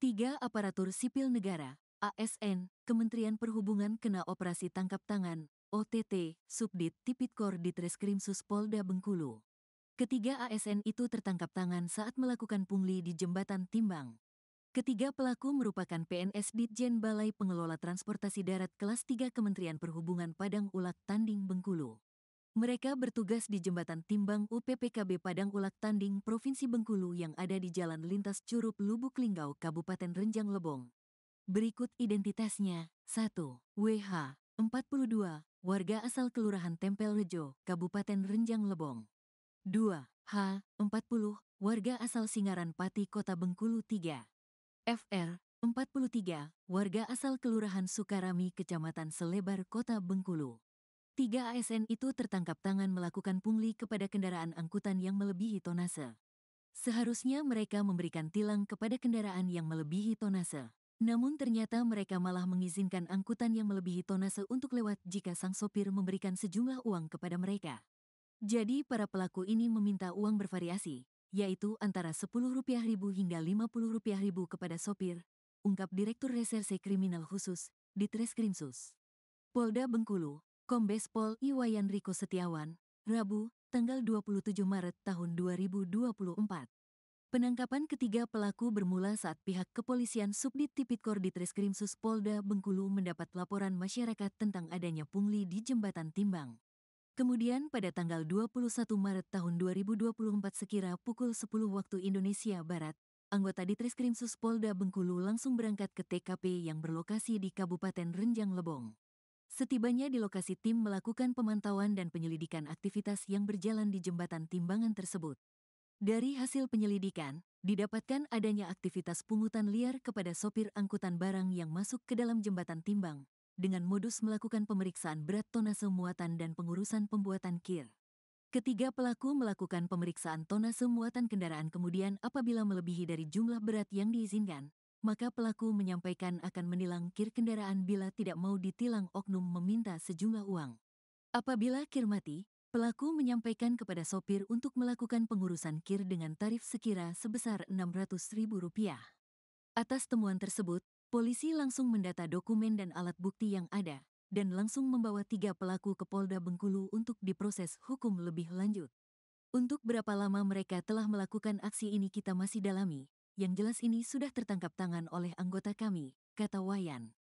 Tiga aparatur sipil negara, ASN, Kementerian Perhubungan kena operasi tangkap tangan, OTT, Subdit Tipitkor di Treskrimsus Polda Bengkulu. Ketiga ASN itu tertangkap tangan saat melakukan pungli di jembatan Timbang. Ketiga pelaku merupakan PNS Ditjen Balai Pengelola Transportasi Darat kelas 3 Kementerian Perhubungan Padang Ulak Tanding Bengkulu. Mereka bertugas di jembatan timbang UPPKB Padang Ulak Tanding, Provinsi Bengkulu yang ada di Jalan Lintas Curup Lubuk Linggau, Kabupaten Renjang Lebong. Berikut identitasnya. 1. WH, 42, warga asal Kelurahan Tempel Rejo, Kabupaten Renjang Lebong. 2. H, 40, warga asal Singaran Pati, Kota Bengkulu 3. FR, 43, warga asal Kelurahan Sukarami, Kecamatan Selebar, Kota Bengkulu. Tiga ASN itu tertangkap tangan melakukan pungli kepada kendaraan angkutan yang melebihi tonase. Seharusnya mereka memberikan tilang kepada kendaraan yang melebihi tonase. Namun ternyata mereka malah mengizinkan angkutan yang melebihi tonase untuk lewat jika sang sopir memberikan sejumlah uang kepada mereka. Jadi para pelaku ini meminta uang bervariasi, yaitu antara Rp10.000 hingga Rp50.000 kepada sopir, ungkap Direktur Reserse Kriminal Khusus, di Treskrimsus, Polda Bengkulu, Kombes Pol Iwayan Riko Setiawan, Rabu, tanggal 27 Maret tahun 2024. Penangkapan ketiga pelaku bermula saat pihak kepolisian Subdit Tipikor di Treskrimsus Polda Bengkulu mendapat laporan masyarakat tentang adanya pungli di jembatan Timbang. Kemudian pada tanggal 21 Maret tahun 2024 sekira pukul 10 waktu Indonesia Barat, anggota Treskrimsus Polda Bengkulu langsung berangkat ke TKP yang berlokasi di Kabupaten Renjang Lebong. Setibanya di lokasi tim melakukan pemantauan dan penyelidikan aktivitas yang berjalan di jembatan timbangan tersebut. Dari hasil penyelidikan, didapatkan adanya aktivitas pungutan liar kepada sopir angkutan barang yang masuk ke dalam jembatan timbang, dengan modus melakukan pemeriksaan berat tonase muatan dan pengurusan pembuatan kir. Ketiga pelaku melakukan pemeriksaan tonase muatan kendaraan kemudian apabila melebihi dari jumlah berat yang diizinkan, maka pelaku menyampaikan akan menilang kir kendaraan bila tidak mau ditilang oknum meminta sejumlah uang. Apabila kir mati, pelaku menyampaikan kepada sopir untuk melakukan pengurusan kir dengan tarif sekira sebesar Rp600.000. Atas temuan tersebut, polisi langsung mendata dokumen dan alat bukti yang ada dan langsung membawa tiga pelaku ke Polda Bengkulu untuk diproses hukum lebih lanjut. Untuk berapa lama mereka telah melakukan aksi ini kita masih dalami, yang jelas ini sudah tertangkap tangan oleh anggota kami, kata Wayan.